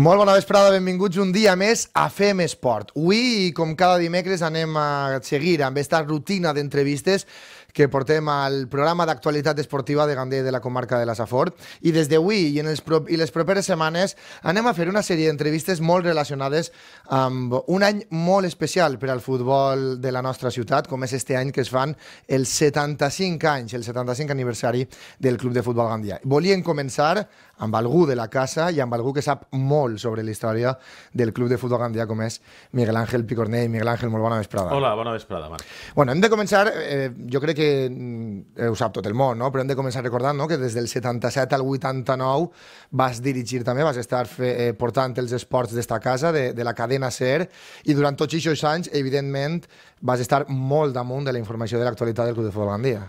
Molt bona vesprada, benvinguts un dia més a Fem Esport. Avui, com cada dimecres, anem a seguir amb aquesta rutina d'entrevistes que portem al programa d'actualitat esportiva de Gandia de la comarca de la Safor. I des d'avui i, en els i les properes setmanes anem a fer una sèrie d'entrevistes molt relacionades amb un any molt especial per al futbol de la nostra ciutat, com és este any que es fan els 75 anys, el 75 aniversari del Club de Futbol Gandia. Volien començar amb algú de la casa i amb algú que sap molt sobre la història del club de futbol gandia com és Miguel Ángel Picornell. Miguel Ángel, molt bona vesprada. Hola, bona vesprada, Marc. Bueno, hem de començar, eh, jo crec que mm, eh, ho sap tot el món, no? però hem de començar recordant no? que des del 77 al 89 vas dirigir també, vas estar fe, eh, portant els esports d'esta casa, de, de la cadena SER, i durant tots aquests anys, evidentment, vas estar molt damunt de la informació de l'actualitat del club de futbol gandia.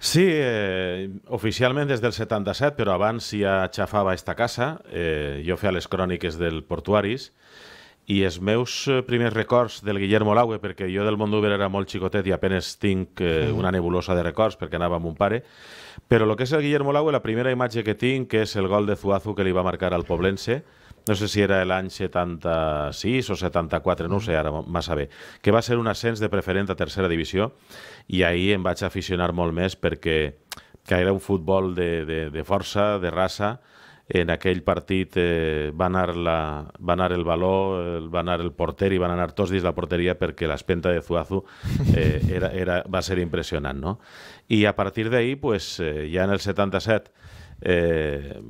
Sí, eh, oficialment des del 77, però abans ja xafava esta casa. Eh, jo feia les cròniques del Portuaris i els meus eh, primers records del Guillermo Laue, perquè jo del món d'Uber era molt xicotet i apenes tinc eh, una nebulosa de records perquè anava amb un pare, però el que és el Guillermo Laue, la primera imatge que tinc que és el gol de Zuazu que li va marcar al Poblense, no sé si era l'any 76 o 74, no ho sé ara massa bé, que va ser un ascens de preferent a tercera divisió i ahir em vaig aficionar molt més perquè que era un futbol de, de, de força, de raça, en aquell partit eh, va, anar la, va anar el valor, va anar el porter i van anar tots dins la porteria perquè l'espenta de Zuazu eh, era, era, va ser impressionant. No? I a partir d'ahir, pues, eh, ja en el 77, Eh,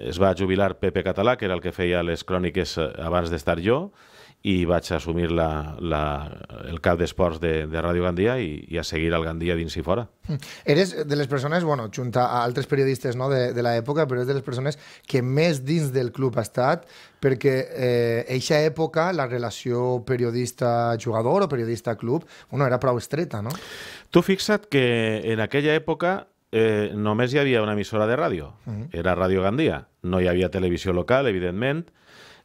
es va jubilar Pepe Català, que era el que feia les cròniques eh, abans d'estar jo, i vaig assumir la, la, el cap d'esports de, de Ràdio Gandia i, i a seguir al Gandia dins i fora. Hmm. Eres de les persones, bueno, junta a altres periodistes no, de, de l'època, però és de les persones que més dins del club ha estat, perquè eh, eixa època la relació periodista-jugador o periodista-club bueno, era prou estreta, no? Tu fixa't que en aquella època eh, només hi havia una emissora de ràdio, uh mhm. -huh. era Ràdio Gandia. No hi havia televisió local, evidentment,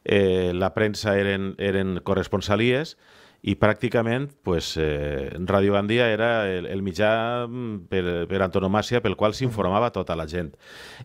eh, la premsa eren, eren corresponsalies, i pràcticament pues, eh, Ràdio Gandia era el, el mitjà mm, per, per antonomàcia pel qual s'informava tota la gent.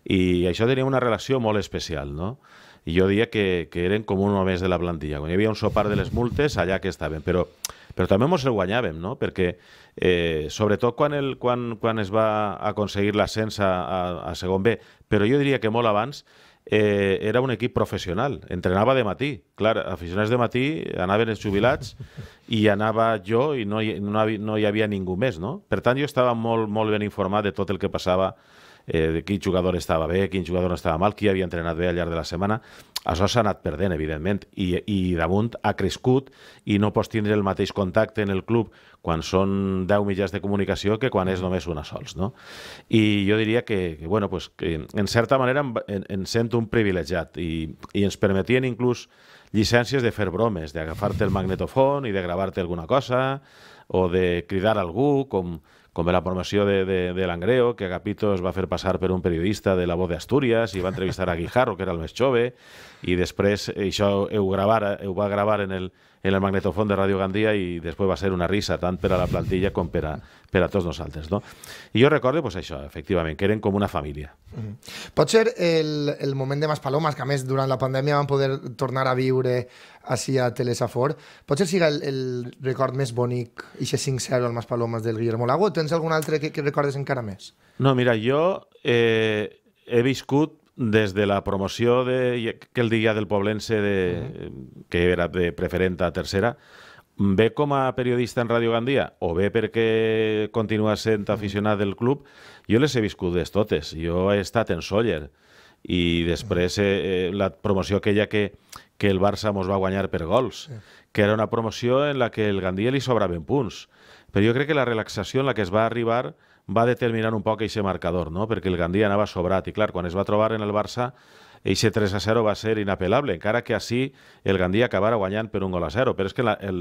I això tenia una relació molt especial, no? I jo diria que, que eren com un o més de la plantilla. Quan hi havia un sopar de les multes, allà que estaven. Però però també ens el guanyàvem, no? Perquè eh, sobretot quan, el, quan, quan es va aconseguir l'ascens a, a, a segon B, però jo diria que molt abans eh, era un equip professional, entrenava de matí, clar, aficionats de matí anaven els jubilats i anava jo i no, hi, no, hi, no hi havia ningú més, no? Per tant, jo estava molt, molt ben informat de tot el que passava eh, de quin jugador estava bé, quin jugador no estava mal, qui havia entrenat bé al llarg de la setmana. Això s'ha anat perdent, evidentment, i, i damunt ha crescut i no pots tindre el mateix contacte en el club quan són 10 mitjans de comunicació que quan és només una sols, no? I jo diria que, que bueno, pues, que en certa manera em, en, en sento un privilegiat i, i ens permetien inclús llicències de fer bromes, d'agafar-te el magnetofon i de gravar-te alguna cosa o de cridar algú, com com la promoció de, de, de l'Angreo, que Agapito es va fer passar per un periodista de La Voz de d'Astúries i va entrevistar a Guijarro, que era el més jove, i després això ho, gravar, ho va gravar en el, en el magnetofón de Radio Gandia i després va ser una risa tant per a la plantilla com per a, per a tots nosaltres. No? I jo recordo pues, això, efectivament, que eren com una família. Mm-hmm. Pot ser el, el moment de Palomas, que a més durant la pandèmia van poder tornar a viure així a Telesafor, potser siga el, el record més bonic, i 5-0 al Palomas del Guillermo Lago, tens algun altre que, que recordes encara més? No, mira, jo eh, he viscut des de la promoció de, que el dia del Poblense, de, mm que era de preferent a tercera, ve com a periodista en Ràdio Gandia o ve perquè continua sent mm-hmm. aficionat del club, jo les he des totes. Jo he estat en Soller i després mm-hmm. eh, eh, la promoció aquella que, que el Barça mos va guanyar per gols, sí. que era una promoció en la que el Gandia li sobraven punts. Però jo crec que la relaxació en la que es va arribar va determinar un poc aquest marcador, no? perquè el Gandia anava sobrat i clar, quan es va trobar en el Barça Eixe 3 a 0 va ser inapel·lable, encara que així el Gandia acabara guanyant per un gol a 0, però és que en la, el,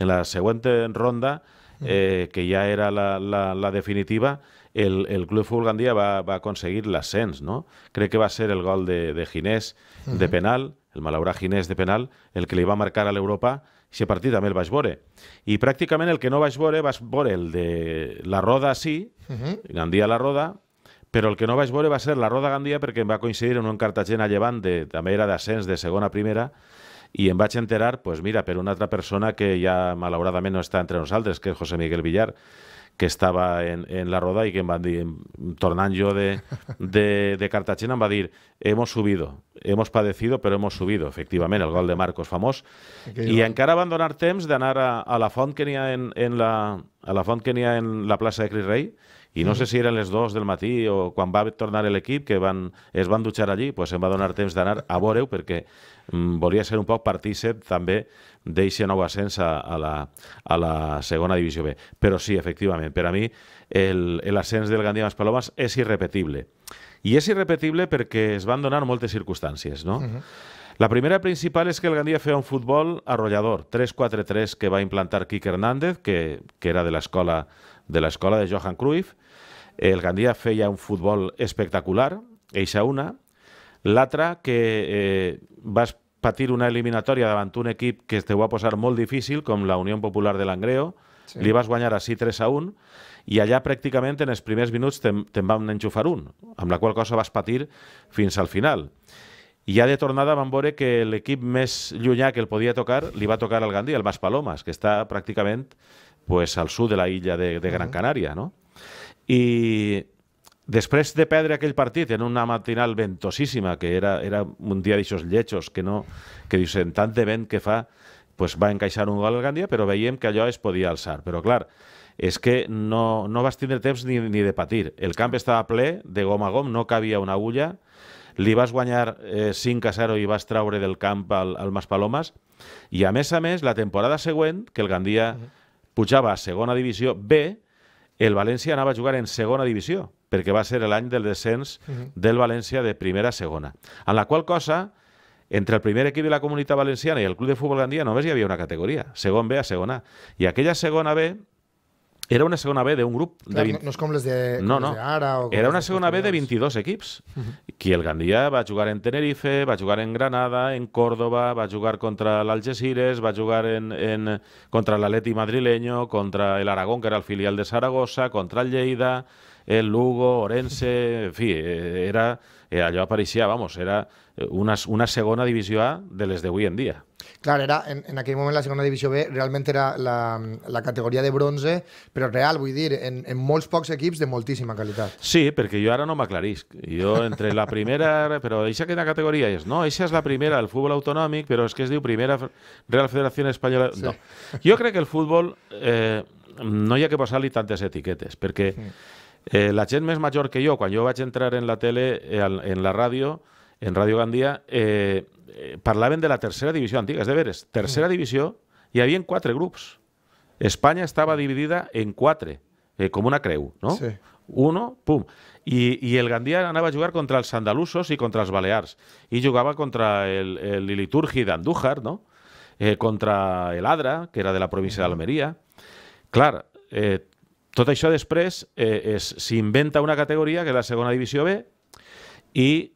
en la següent ronda, eh, mm. que ja era la, la, la definitiva, el, el Club Futbol Gandia va, va aconseguir l'ascens, no? Crec que va ser el gol de, de Ginés de penal, el malaurat Ginés de penal, el que li va marcar a l'Europa si partit també el vaig veure. I pràcticament el que no vaig veure, vaig veure el de la Roda sí, uh mhm. -huh. Gandia la Roda, però el que no vaig veure va ser la Roda Gandia perquè em va coincidir en un Cartagena llevant, de, també era d'ascens de segona a primera, i em vaig enterar, pues mira, per una altra persona que ja malauradament no està entre nosaltres, que és José Miguel Villar, que estava en, en la roda i que em van dir, tornant jo de, de, de Cartagena, em va dir hemos subido, hemos padecido, però hemos subido, efectivament, el gol de Marcos famós. Aquell I gol. encara van donar temps d'anar a, a la font que n'hi ha, en, en la, a la font que n'hi ha en la plaça de Cris Rei, i no mm. sé si eren les dues del matí o quan va tornar l'equip, que van, es van dutxar allí, pues em va donar temps d'anar a veure perquè Mm, volia ser un poc partícep també d'eixe nou ascens a, a, la, a la segona divisió B. Però sí, efectivament, per a mi l'ascens del Gandia Maspalomas Palomas és irrepetible. I és irrepetible perquè es van donar moltes circumstàncies, no? Uh mhm. -huh. La primera principal és que el Gandia feia un futbol arrollador, 3-4-3 que va implantar Quique Hernández, que, que era de l'escola de l'escola de Johan Cruyff. El Gandia feia un futbol espectacular, eixa una, L'altre, que eh, vas patir una eliminatòria davant un equip que te ho va posar molt difícil, com la Unió Popular de l'Angreo, sí. li vas guanyar així 3 a 1, i allà pràcticament en els primers minuts te'n te, te van enxufar un, amb la qual cosa vas patir fins al final. I ja de tornada vam veure que l'equip més llunyà que el podia tocar li va tocar al Gandhi, el Mas Palomas, que està pràcticament pues, al sud de la illa de, de Gran mm. Canària. No? I Després de perdre aquell partit en una matinal ventosíssima, que era, era un dia d'aixòs lletjos, que, no, que dius, en tant de vent que fa, pues va encaixar un gol al Gandia, però veiem que allò es podia alçar. Però, clar, és que no, no vas tindre temps ni, ni de patir. El camp estava ple, de gom a gom, no cabia una agulla, li vas guanyar eh, 5 a 0 i vas traure del camp al, al Maspalomas, i a més a més, la temporada següent, que el Gandia pujava a segona divisió B, el València anava a jugar en segona divisió, perquè va ser l'any del descens uh mhm. -huh. del València de primera a segona. En la qual cosa, entre el primer equip de la comunitat valenciana i el club de futbol gandia només hi havia una categoria, segon B a segona. I aquella segona B era una segona B d'un grup... Clar, de 20... No és com les de, com no, no. Les de ara... O era una segona B de 22 equips. Uh mhm. -huh. Qui el Gandia va jugar en Tenerife, va jugar en Granada, en Córdoba, va jugar contra l'Algeciras, va jugar en, en, contra l'Aleti madrileño, contra el Aragón, que era el filial de Saragossa, contra el Lleida, el Lugo, Orense... En fi, eh, era... Eh, allò apareixia, vamos, era eh, una, una segona divisió A de les d'avui en dia. Clar, era, en, en aquell moment la segona divisió B realment era la, la categoria de bronze, però real, vull dir, en, en molts pocs equips de moltíssima qualitat. Sí, perquè jo ara no m'aclarisc. Jo entre la primera... Però que quina categoria és? No, eixa és la primera del futbol autonòmic, però és que es diu primera Real Federació Espanyola... Sí. No. Jo crec que el futbol eh, no hi ha que posar-li tantes etiquetes, perquè eh, la gent més major que jo, quan jo vaig entrar en la tele, eh, en la ràdio, en Ràdio Gandia, eh, Eh, Parlaben de la tercera división... antigua de veres, tercera división... ...y habían cuatro grupos... ...España estaba dividida en cuatro... Eh, ...como una creu, no? Sí. Uno, pum. ...y el Gandía ganaba a jugar contra los andalusos y contra los balears. ...y jugaba contra el, el de Andújar, no? Eh, contra el Adra, que era de la provincia de Almería... ...claro... tot això Express ...se inventa una categoría que es la segunda división B, ...y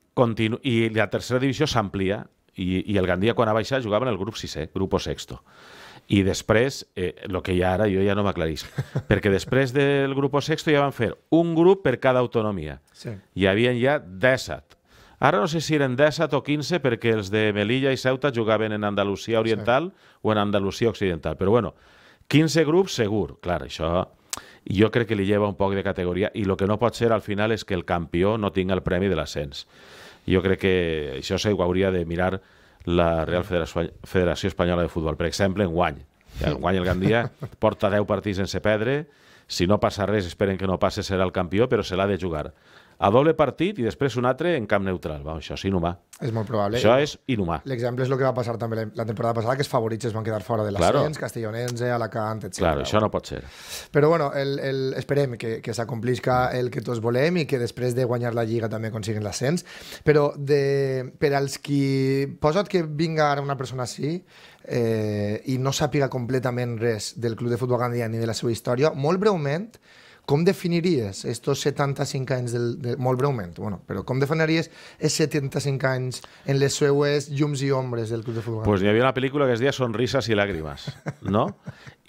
la tercera división se amplía... i, i el Gandia quan ha baixat jugava en el grup 6è, grup sexto. I després, eh, lo que hi ha ara jo ja no m'aclarís, perquè després del grup sexto ja van fer un grup per cada autonomia. Sí. Hi havien ja 17. Ara no sé si eren 17 o 15 perquè els de Melilla i Ceuta jugaven en Andalusia Oriental sí. o en Andalusia Occidental. Però bueno, 15 grups segur. Clar, això jo crec que li lleva un poc de categoria i el que no pot ser al final és que el campió no tinga el premi de l'ascens. I jo crec que això ho hauria de mirar la Real Federació Espanyola de Futbol. Per exemple, en guany. En guany el Gandia porta 10 partits sense perdre, si no passa res, esperen que no passe, serà el campió, però se l'ha de jugar a doble partit i després un altre en camp neutral. Va, això és inhumà. És molt probable. Això és inhumà. L'exemple és el que va passar també la temporada passada, que els favorits es van quedar fora de l'ascens, claro. Castellonense, Alacant, etc. Claro, això no pot ser. Però bueno, el, el, esperem que, que s'acomplisca el que tots volem i que després de guanyar la Lliga també consiguin l'ascens. Però de, per als qui... Posa't que vinga ara una persona així, eh, i no sàpiga completament res del club de futbol Gandia ni de la seva història, molt breument com definiries estos 75 anys, del, de, molt breument, bueno, però com definiries els 75 anys en les seues llums i ombres del club de futbol? Pues hi havia una pel·lícula que es deia Sonrises i làgrimes, no?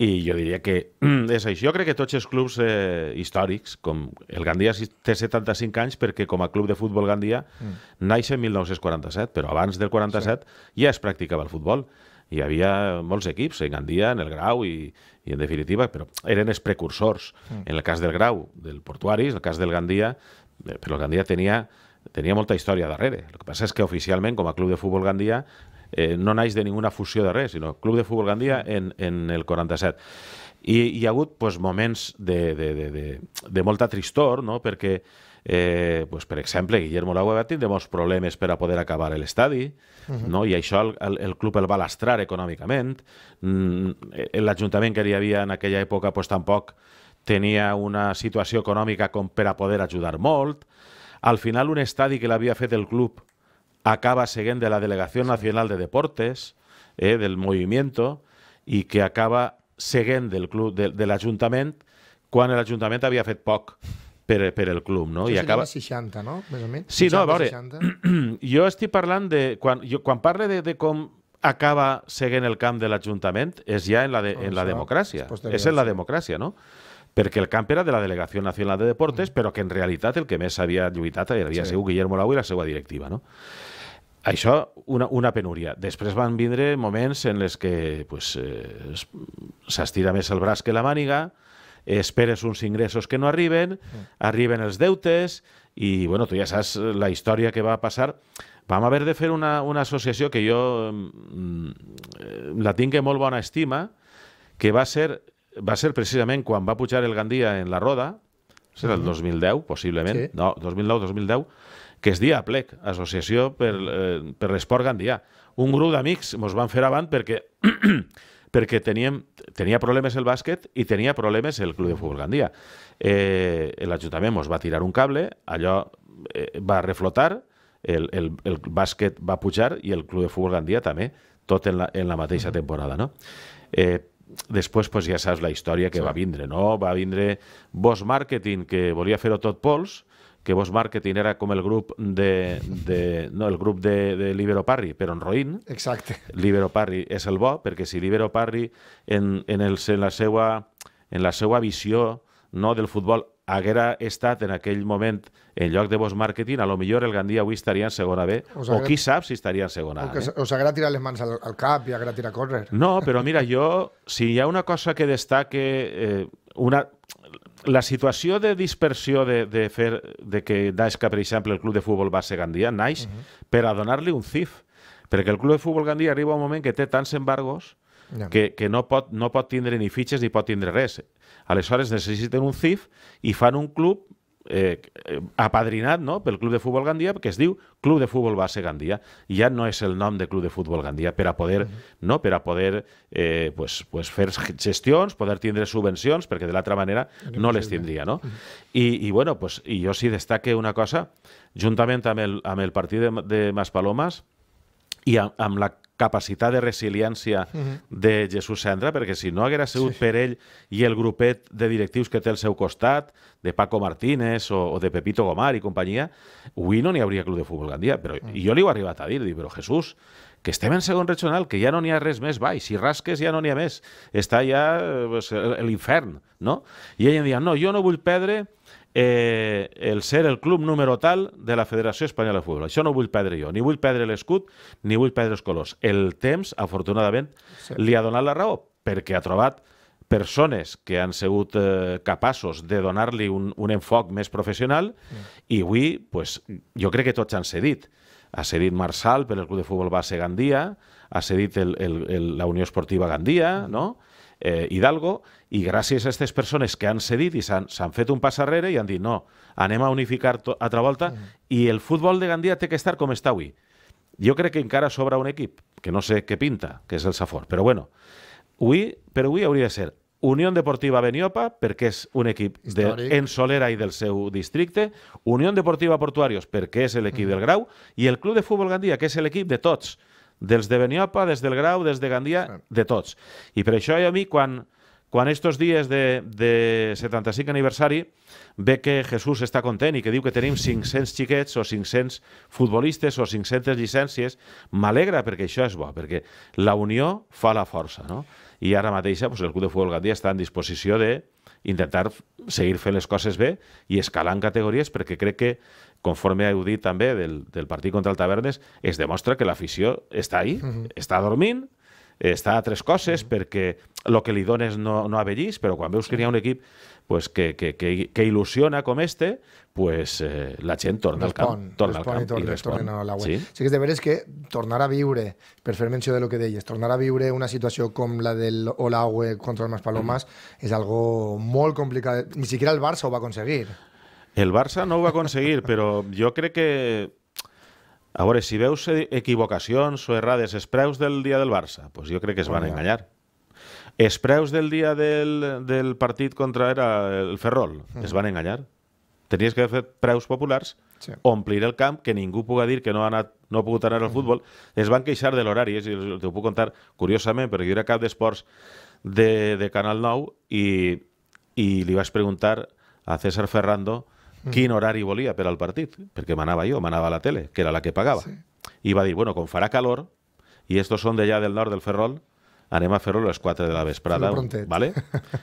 I jo diria que és això. Jo crec que tots els clubs eh, històrics, com el Gandia té 75 anys perquè com a club de futbol Gandia mm. naix en 1947, però abans del 47 sí. ja es practicava el futbol hi havia molts equips, en Gandia, en el Grau i, i en definitiva, però eren els precursors. Mm. En el cas del Grau, del Portuari, en el cas del Gandia, eh, però el Gandia tenia, tenia molta història darrere. El que passa és que oficialment, com a club de futbol Gandia, eh, no naix de ninguna fusió de res, sinó club de futbol Gandia en, en el 47. I hi ha hagut pues, moments de, de, de, de, de molta tristor, no? perquè Eh, pues, per exemple, Guillermo Lago va tindre molts problemes per a poder acabar l'estadi, uh mhm. -huh. no? i això el, el, el club el va lastrar econòmicament. Mm, eh, L'Ajuntament que hi havia en aquella època pues, tampoc tenia una situació econòmica com per a poder ajudar molt. Al final, un estadi que l'havia fet el club acaba seguint de la Delegació Nacional de Deportes, eh, del moviment, i que acaba seguint del club de, de l'Ajuntament quan l'Ajuntament havia fet poc per, per el club, no? Això I acaba... 60, no? Més o menys. Sí, 60, no, a veure, 60. jo estic parlant de... Quan, jo, quan parle de, de com acaba seguint el camp de l'Ajuntament és ja en la, de, oh, en la democràcia. És, és en la democràcia, no? Perquè el camp era de la Delegació Nacional de Deportes, mm. però que en realitat el que més havia lluitat havia sí. sigut Guillermo Lau i la seva directiva, no? Això, una, una penúria. Després van vindre moments en les que pues, eh, s'estira més el braç que la màniga, esperes uns ingressos que no arriben, mm. arriben els deutes i bueno, tu ja saps la història que va passar. Vam haver de fer una, una associació que jo mm, eh, la tinc en molt bona estima, que va ser, va ser precisament quan va pujar el Gandia en la Roda, serà el 2010, mm-hmm. possiblement, sí. no, 2009-2010, que es dia APLEC, Associació per, eh, per l'Esport Gandia. Un grup d'amics ens van fer avant perquè perquè teníem, tenia problemes el bàsquet i tenia problemes el Club de Futbol Gandia. Eh, L'Ajuntament ens va tirar un cable, allò eh, va reflotar, el, el, el bàsquet va pujar i el Club de Futbol Gandia també, tot en la, en la mateixa temporada. No? Eh, després pues, ja saps la història que sí. va vindre, no? Va vindre Boss Marketing, que volia fer-ho tot pols, que Vos Marketing era com el grup de, de no, el grup de, de Libero Parry, però en roïn. Exacte. Libero Parry és el bo, perquè si Libero Parry en, en, el, en, la, seva, en la seva visió no, del futbol haguera estat en aquell moment en lloc de vos Marketing, a lo millor el Gandia avui estaria en segona B, us o qui sap si estaria en segona A. Eh? Us agrada tirar les mans al, al cap i agrada tirar a córrer. No, però mira, jo, si hi ha una cosa que destaque, eh, una, la situació de dispersió de, de fer de que Daesca, per exemple, el club de futbol base Gandia naix uh mhm. -huh. per a donar-li un CIF. Perquè el club de futbol Gandia arriba un moment que té tants embargos ja. que, que no, pot, no pot tindre ni fitxes ni pot tindre res. Aleshores necessiten un CIF i fan un club eh, apadrinat no? pel Club de Futbol Gandia, que es diu Club de Futbol Base Gandia. Ja no és el nom de Club de Futbol Gandia, per a poder, uh -huh. no? per a poder eh, pues, pues fer gestions, poder tindre subvencions, perquè de l'altra manera no les tindria. No? Uh -huh. I, i, bueno, pues, I jo sí destaque una cosa, juntament amb el, amb el partit de, de Maspalomas, Palomas, i amb la capacitat de resiliència uh mhm. -huh. de Jesús Cendra, perquè si no haguera sigut sí. per ell i el grupet de directius que té al seu costat, de Paco Martínez o, o de Pepito Gomar i companyia, avui no n'hi hauria club de futbol Gandia. Però, uh -huh. I jo li ho he arribat a dir, dir, però Jesús, que estem en segon regional, que ja no n'hi ha res més baix, si rasques ja no n'hi ha més, està ja pues, l'infern, no? I ell em deia, no, jo no vull perdre eh, el ser el club número tal de la Federació Espanyola de Futbol. Això no vull perdre jo. Ni vull perdre l'escut, ni vull perdre els colors. El temps, afortunadament, sí. li ha donat la raó, perquè ha trobat persones que han sigut eh, capaços de donar-li un, un enfoc més professional sí. i avui, pues, jo crec que tots han cedit. Ha cedit Marçal per el Club de Futbol Base Gandia, ha cedit el, el, el, la Unió Esportiva Gandia, sí. Mm. no?, eh, Hidalgo i gràcies a aquestes persones que han cedit i s'han fet un pas arrere i han dit no, anem a unificar a volta mm. i el futbol de Gandia té que estar com està avui. Jo crec que encara sobra un equip, que no sé què pinta, que és el Safor, però bueno, avui, però avui hauria de ser Unió Deportiva Beniopa, perquè és un equip Històric. de Ensolera i del seu districte, Unió Deportiva Portuarios, perquè és l'equip mm. del Grau, i el Club de Futbol Gandia, que és l'equip de tots dels de Beniopa, des del Grau, des de Gandia, de tots. I per això a mi, quan, quan estos dies de, de 75 aniversari ve que Jesús està content i que diu que tenim 500 xiquets o 500 futbolistes o 500 llicències, m'alegra perquè això és bo, perquè la unió fa la força, no? I ara mateix pues, el Club de Futbol Gandia està en disposició de intentar seguir fent les coses bé i escalar en categories perquè crec que conforme a Eudí també del, del partit contra el Tavernes, es demostra que l'afició està ahí, uh mhm. -huh. està dormint, està a tres coses, uh mhm. -huh. perquè el que li dones no, no avellís, però quan veus que hi ha un equip pues, que, que, que, que il·lusiona com este, pues, eh, la gent torna respon, al camp. Torna respon, al camp i, torna, i respon. Torna a la web. Sí? sí que és de veres que tornar a viure, per fer menció de lo que deies, tornar a viure una situació com la del Olaue contra el Maspalomas mm. és algo molt complicat. Ni siquiera el Barça ho va aconseguir. El Barça no ho va aconseguir, però jo crec que... A veure, si veus e, equivocacions o errades, es preus del dia del Barça, doncs pues jo crec que es van enganyar. Es preus del dia del, del partit contra era el Ferrol, es van enganyar. Tenies que fer preus populars, sí. omplir el camp, que ningú puga dir que no ha, anat, no ha pogut anar al mm. futbol. Es van queixar de l'horari, eh? t'ho puc contar curiosament, perquè jo era cap d'esports de, de Canal 9 i, i li vaig preguntar a César Ferrando Mm. quin horari volia per al partit, perquè manava jo, manava la tele, que era la que pagava. Sí. I va dir, bueno, com farà calor, i estos són d'allà del nord del Ferrol, anem a fer ho a les 4 de la vesprada. Vale?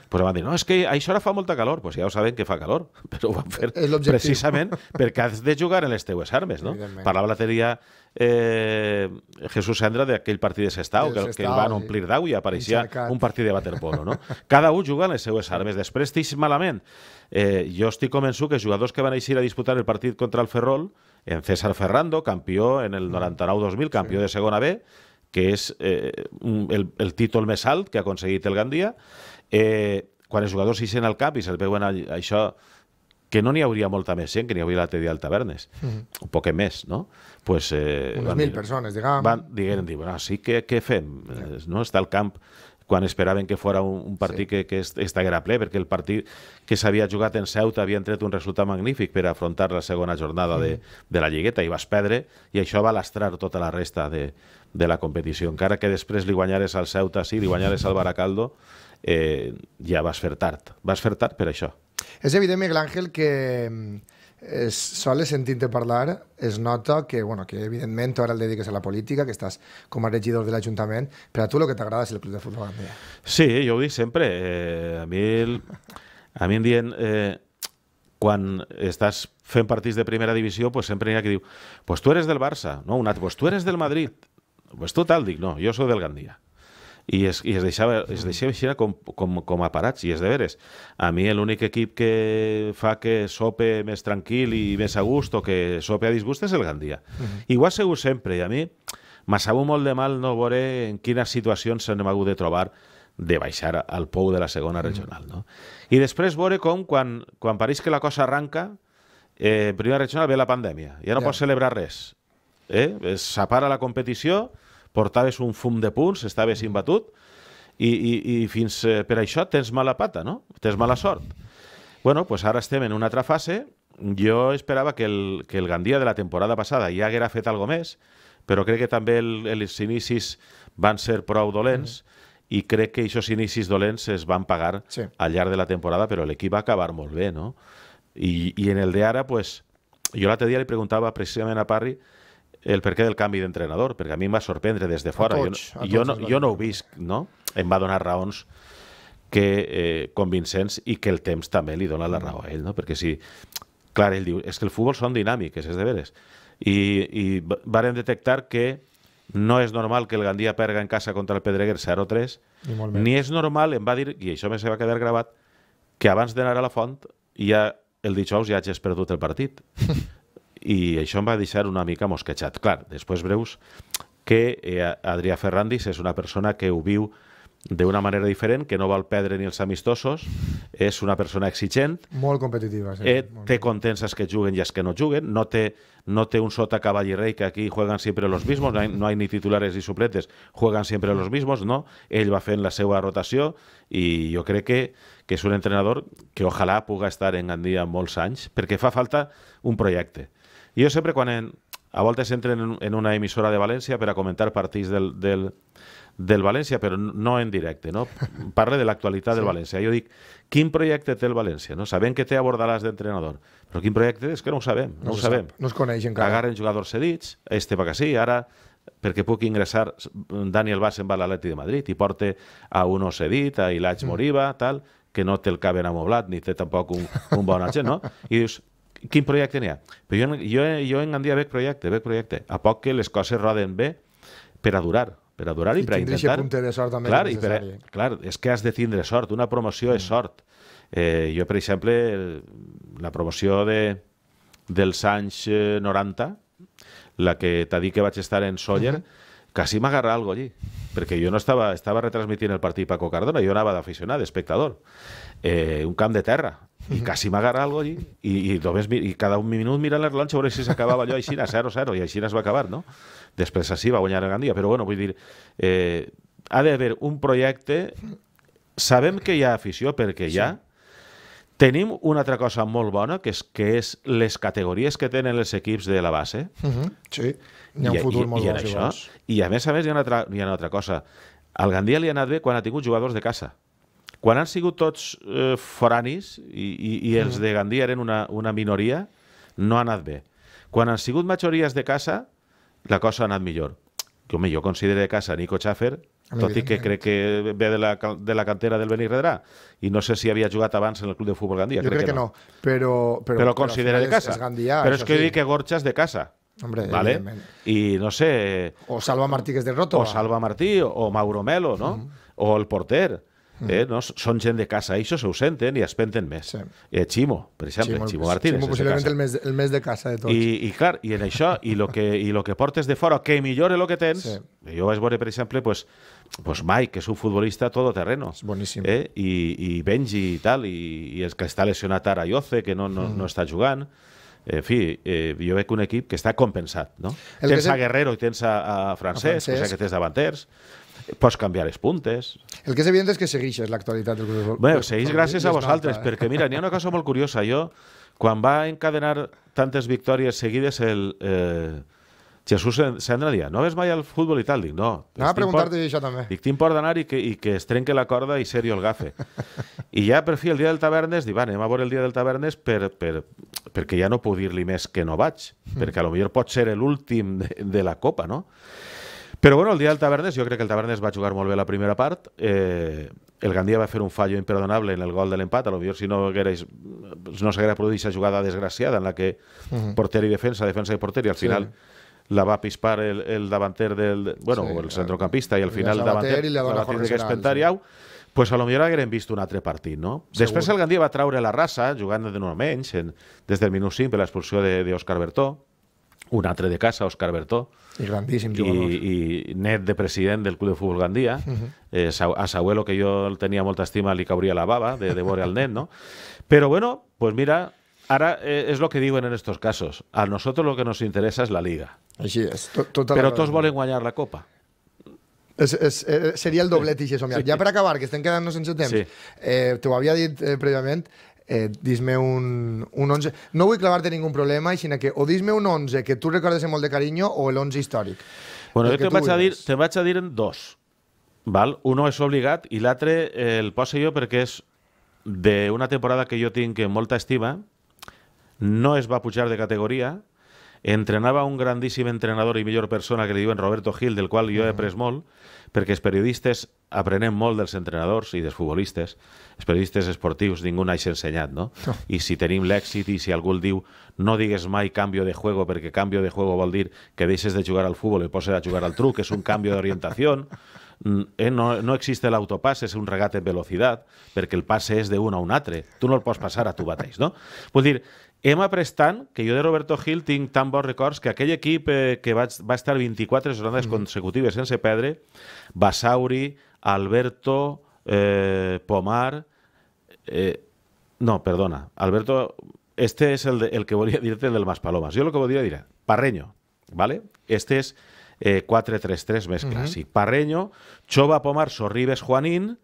Pues van dir, no, és que això ara fa molta calor. Pues ja ho saben que fa calor, però ho van fer precisament perquè has de jugar en les teues armes. No? Parlava la teoria eh, Jesús Sandra d'aquell partit de Sestau, que, que el van omplir d'au i apareixia un partit de waterpolo. No? Cada un juga en les seues armes. Després tis malament. Eh, jo estic convençut que els jugadors que van eixir a disputar el partit contra el Ferrol, en César Ferrando, campió en el 99-2000, mm. campió sí. de segona B, que és eh, el, el títol més alt que ha aconseguit el Gandia. Eh, quan els jugadors s'hi al cap i se'l veuen a, a això que no n'hi hauria molta més gent, que n'hi hauria l'altre dia al Tavernes, mm -hmm. un poc més, no? Pues, eh, Unes mil dir, persones, diguem. Van, diguem, dir, bueno, ah, sí, què, què fem? Yeah. No? Està el camp quan esperaven que fora un, un partit sí. que, que era ple, perquè el partit que s'havia jugat en Ceuta havien tret un resultat magnífic per afrontar la segona jornada mm. de, de la Lligueta i vas perdre, i això va lastrar tota la resta de, de la competició. Encara que després li guanyares al Ceuta, sí, li guanyares al Baracaldo, eh, ja vas fer tard. Vas fer tard per això. És evident, Miguel Ángel, que mm, es, sol sentint-te parlar es nota que, bueno, que evidentment tu ara el dediques a la política, que estàs com a regidor de l'Ajuntament, però a tu el que t'agrada és el club de futbol Gandia. Sí, jo ho dic sempre. Eh, a, mi el, a mi em diuen... Eh, quan estàs fent partits de primera divisió, pues sempre hi ha qui diu pues tu eres del Barça, no? Un altre, pues tu eres del Madrid. Pues total, dic, no, jo sóc del Gandia i es, i es deixava, es deixava així com, com, com a parats, i és de veres. A mi l'únic equip que fa que sope més tranquil i més a gust o que sope a disgust és el Gandia. Uh -huh. I ho ha sigut sempre, i a mi m'ha sabut molt de mal no veure en quines situacions hem hagut de trobar de baixar al pou de la segona mhm. regional. No? I després veure com quan, quan pareix que la cosa arranca, eh, en primera regional ve la pandèmia, ja no ja. pots celebrar res. Eh? Es separa la competició portaves un fum de punts, estaves imbatut, i, i, i fins eh, per això tens mala pata, no? Tens mala sort. Bueno, pues ara estem en una altra fase. Jo esperava que el, que el Gandia de la temporada passada ja haguera fet alguna més, però crec que també el, els inicis van ser prou dolents mm. i crec que aquests inicis dolents es van pagar sí. al llarg de la temporada, però l'equip va acabar molt bé, no? I, i en el de ara, pues, jo l'altre dia li preguntava precisament a Parry el perquè del canvi d'entrenador, perquè a mi em va sorprendre des de fora. Tots, jo, jo, no, jo no ho visc, no? Em va donar raons que eh, convincents i que el temps també li dona la mm. raó a ell, no? Perquè si... Clar, ell diu, és que el futbol són dinàmiques, és de veres. I, i varen detectar que no és normal que el Gandia perga en casa contra el Pedreguer 0-3, ni és normal, em va dir, i això me se va quedar gravat, que abans d'anar a la font ja el dijous ja hagis perdut el partit. i això em va deixar una mica mosquetxat. Clar, després veus que eh, Adrià Ferrandis és una persona que ho viu d'una manera diferent, que no vol perdre ni els amistosos, és una persona exigent. Molt competitiva, sí. Eh, té contents contenses que juguen i els que no juguen, no té, no té un sota cavall i rei que aquí juguen sempre els mismos, no hi, no hi ni titulares ni supletes, juguen sempre els mismos, no? Ell va fent la seva rotació i jo crec que, que és un entrenador que ojalà puga estar en Gandia molts anys, perquè fa falta un projecte i jo sempre quan... En, a voltes entren en, en una emissora de València per a comentar partits del, del, del València, però no en directe, no? Parle de l'actualitat sí. del València. Jo dic, quin projecte té el València? No? Sabem que té Abordalàs d'entrenador, però quin projecte és que no ho sabem. No, no ho sabem. No es coneix encara. Agarren jugadors cedits, este va que sí, ara perquè puc ingressar Daniel Bass en va a l'Atleti de Madrid i porte a un cedit, a Ilaix mm. Moriba, tal, que no té el cabell amoblat ni té tampoc un, un bon agent, no? I dius, quin projecte n'hi ha? Però jo, jo, jo en Gandia veig projecte, veig projecte. A poc que les coses roden bé per a durar, per a durar i, I per a intentar... I punt de sort també clar, és necessari. Per a, clar, és que has de tindre sort, una promoció mm. és sort. Eh, jo, per exemple, la promoció de, dels anys 90, eh, la que t'ha dit que vaig estar en Sóller, mm -hmm. quasi m'agarra algo allí, perquè jo no estava, estava retransmitint el partit Paco Cardona, jo anava d'aficionat, d'espectador. Eh, un camp de terra, i quasi m'agarra algo allí, i, i, només, i cada un minut mirant les lanxes a veure si s'acabava allò així, 0-0, i així es va acabar, no? Després així va guanyar el Gandia, però bueno, vull dir, eh, ha d'haver un projecte, sabem que hi ha afició perquè hi ha, sí. Tenim una altra cosa molt bona, que és, que és les categories que tenen els equips de la base. Uh -huh. Sí, hi ha un futur i, molt i, bo. I, això, I a més a més hi ha, una altra, hi ha una altra cosa. Al Gandia li ha anat bé quan ha tingut jugadors de casa. Quan han sigut tots eh, foranis i, i, i els mm. de Gandia eren una, una minoria, no ha anat bé. Quan han sigut majories de casa, la cosa ha anat millor. Home, jo considero de casa Nico Schaffer, tot i que crec que ve de la, de la cantera del Benirredrà, i no sé si havia jugat abans en el club de futbol Gandia. Jo crec, crec que, no. no. Però, però, però considera però de casa. És, és Gandia, però és que sí. dic que Gorcha és de casa. Hombre, ¿vale? I no sé... O Salva Martí, que és del Roto. O Salva Martí, o Mauro Melo, no? Mm. O el porter. Eh, no? Són gent de casa, això se ho senten i es penten més. Sí. Eh, Ximo, per exemple, Ximo, Ximo Martínez. Ximo possiblement el més, el més de casa de tots. I, i clar, i en això, i el que, i lo que portes de fora, que millore el que tens, sí. jo vaig veure, per exemple, pues, pues Mike, que és un futbolista todoterreno. És boníssim. Eh? I, I Benji i tal, i, i el que està lesionat ara Ioce, que no, no, mm. no està jugant. En fi, eh, jo veig un equip que està compensat, no? El tens que... a Guerrero i tens a, a Francesc, a Francesc. o sigui que tens davanters pots canviar les puntes. El que és evident és que segueixes l'actualitat del Cruz Bé, segueix gràcies a vosaltres, eh? perquè mira, n'hi ha una cosa molt curiosa. Jo, quan va encadenar tantes victòries seguides el... Eh, Jesús Sandra dia, no ves mai al futbol i tal? Dic, no. Anava a preguntar-te això també. Dic, tinc por d'anar i, que, i que es trenque la corda i serio el gafe. I ja per fi el dia del Tavernes, dic, va, anem a veure el dia del Tavernes per, per, perquè ja no puc dir-li més que no vaig, mm. perquè a lo millor pot ser l'últim de, de la Copa, no? Però bueno, el dia del Tavernes, jo crec que el Tavernes va jugar molt bé la primera part. Eh, el Gandia va fer un fallo imperdonable en el gol de l'empat, a lo millor si no hagués, no s'haguera produït aquesta jugada desgraciada en la que uh mhm. -huh. porter i defensa, defensa i porter, i al final sí. la va pispar el, el davanter del... Bueno, sí, el centrocampista, i al final el davanter, i la davanter que és Pentariau, sí. pues a lo millor hagueren vist un altre partit, no? Segur. Després el Gandia va traure la raça, jugant de no menys, en, des del minut 5 per l'expulsió d'Òscar Bertó, un altre de casa, Òscar Bertó. I grandíssim jugador. I, I net de president del Club de Futbol Gandia. Uh mhm. -huh. eh, a Sauelo, que jo el tenia molta estima, li cauria la bava de, de veure el net, no? Però bueno, pues mira, Ara eh, és el que diuen en estos casos. A nosotros lo que nos interessa és la Liga. Així és. tota Però la... tots volen guanyar la Copa. És, és, eh, seria el doblet i això. Ja per acabar, que estem quedant-nos sense temps, sí. eh, t'ho havia dit eh, prèviament, eh, dis-me un, un 11... No vull clavar-te ningú problema, sinó que o dis-me un 11 que tu recordes amb molt de carinyo o l'11 històric. Bueno, jo te'n vaig, a dir, te vaig a dir en dos. Val? Uno és obligat i l'altre eh, el poso jo perquè és d'una temporada que jo tinc que molta estima, no es va pujar de categoria, entrenava un grandíssim entrenador i millor persona que li diuen Roberto Gil, del qual jo he après molt, perquè els periodistes aprenem molt dels entrenadors i dels futbolistes. Els periodistes esportius ningú n'haix ensenyat, no? I si tenim l'èxit i si algú el diu no digues mai canvi de juego perquè canvi de juego vol dir que deixes de jugar al futbol i poses a jugar al truc, és un canvi d'orientació. Mm, eh, no, no existe l'autopàs, és un regat en velocitat, perquè el passe és d'un a un altre. Tu no el pots passar a tu mateix, no? Vull dir Emma Prestán, que yo de Roberto Hilting tambor records que aquel equipo eh, que va, a estar 24 jornades mm. consecutivas en Sepedre, Basauri, Alberto, eh, Pomar... Eh, no, perdona, Alberto... Este es el, que volia a decirte del del palomas. Yo lo que decir decir, Parreño, ¿vale? Este es eh, 4-3-3 mezcla Parreño, Chova Pomar, Sorribes, Juanín,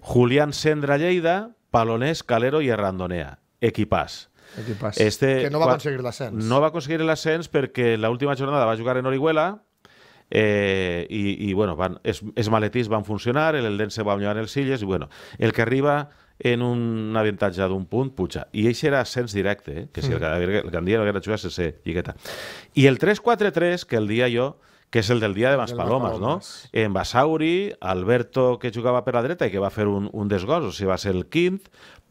Julián Sendra Lleida, Palonés, Calero y Errandonea. equipas. Equipàs. Este, que no va quan, aconseguir l'ascens. No va aconseguir l'ascens perquè l'última jornada va jugar en Orihuela eh, i, i bueno, van, es, es maletís van funcionar, el Eldense va guanyar els Silles i bueno, el que arriba en un avantatge d'un punt, puja. I això era ascens directe, eh? que si el, el, mm. el Gandia no jugar, se sé, lligueta. I el 3-4-3, que el dia jo que és el del dia de les Palomas, no? En Basauri, Alberto, que jugava per la dreta i que va fer un, un desgos, o sigui, va ser el quint,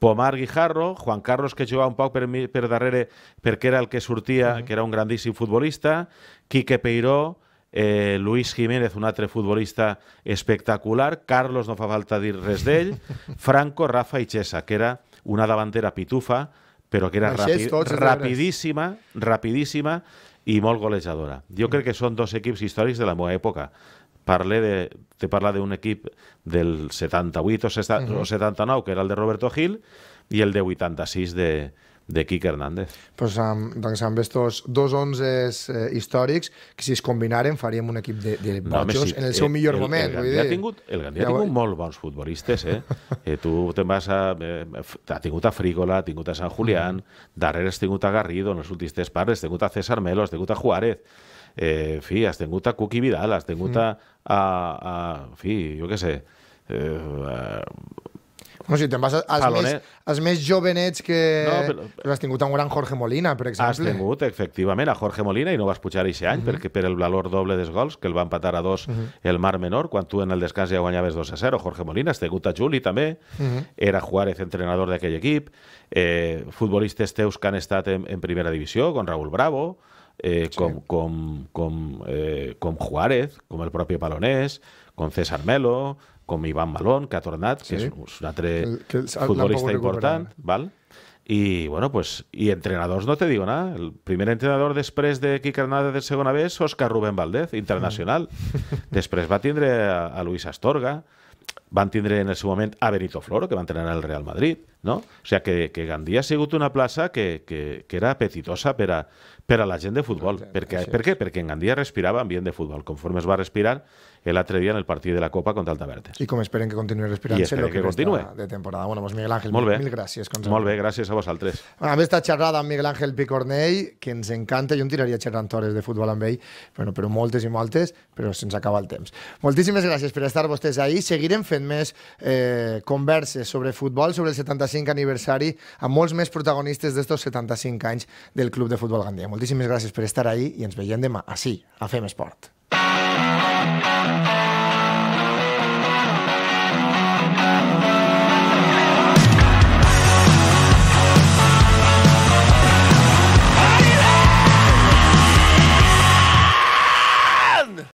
Pomar Guijarro, Juan Carlos, que jugava un poc per, per darrere perquè era el que sortia, uh -huh. que era un grandíssim futbolista, Quique Peiró, eh, Luis Jiménez, un altre futbolista espectacular, Carlos, no fa falta dir res d'ell, Franco, Rafa i Xesa, que era una davantera pitufa, però que era rapi rapidíssima, rapidíssima, i molt golejadora. Jo crec que són dos equips històrics de la meva època. Parle de, te parla d'un equip del 78 o, 70, uh -huh. o 79, que era el de Roberto Gil, i el de 86 de, de Quique Hernández. Pues amb, doncs amb estos dos onzes eh, històrics, que si es combinaren faríem un equip de, de no, bojos si, en el seu eh, millor el, moment. El, el Gandia, ha tingut, el Gandia ja ha tingut molt bons futbolistes, eh? eh tu te'n vas a... Eh, ha tingut a Frígola, ha tingut a Sant Julián, mm. darrere has tingut a Garrido, en els últims tres parts, has tingut a César Melo, has tingut a Juárez, eh, en fi, has tingut a Cuqui Vidal, has tingut mm. a, a, a... En fi, jo què sé... Eh, a, no, si te'n vas als més, als més jovenets que... No, però... Has tingut un gran Jorge Molina, per exemple. Has tingut, efectivament, a Jorge Molina i no vas pujar aquest any uh mhm. -huh. perquè per el valor doble dels gols, que el va empatar a dos uh mhm. -huh. el Mar Menor, quan tu en el descans ja guanyaves 2 a 0. Jorge Molina, has tingut a Juli també, uh mhm. -huh. era Juárez entrenador d'aquell equip, eh, futbolistes teus que han estat en, en primera divisió, com Raúl Bravo, eh, sí. com, com, com, eh, com Juárez, com el propi Palonés, com César Melo, com Ivan Balón, que ha tornat, sí. que és un altre que, que futbolista important, val? i, bueno, pues, i entrenadors no te digo nada. El primer entrenador després de Quique Hernández de segona vez, Òscar Rubén Valdez, internacional. Mm. Després va tindre a, a Luis Astorga, van tindre en el seu moment a Benito Floro, que va entrenar al Real Madrid, no? O sigui que, que Gandia ha sigut una plaça que, que, que era apetitosa per a, per a la gent de futbol. Gent, perquè, per què? Perquè en Gandia respirava ambient de futbol. Conforme es va respirar, el altre dia en el partit de la Copa contra el Tavertes. I com esperen que continuï respirant-se el que, que de temporada. Bueno, doncs Miguel Ángel, Molt bé. mil gràcies. Com Molt bé, gràcies a vosaltres. Bueno, amb esta xerrada amb Miguel Ángel Picornell, que ens encanta, jo en tiraria xerrant hores de futbol amb ell, bueno, però moltes i moltes, però se'ns acaba el temps. Moltíssimes gràcies per estar vostès ahí. Seguirem fent més eh, converses sobre futbol, sobre el 75 aniversari, amb molts més protagonistes d'estos 75 anys del Club de Futbol Gandia. Moltíssimes gràcies per estar ahí i ens veiem demà, així, a Fem Esport. Thank you.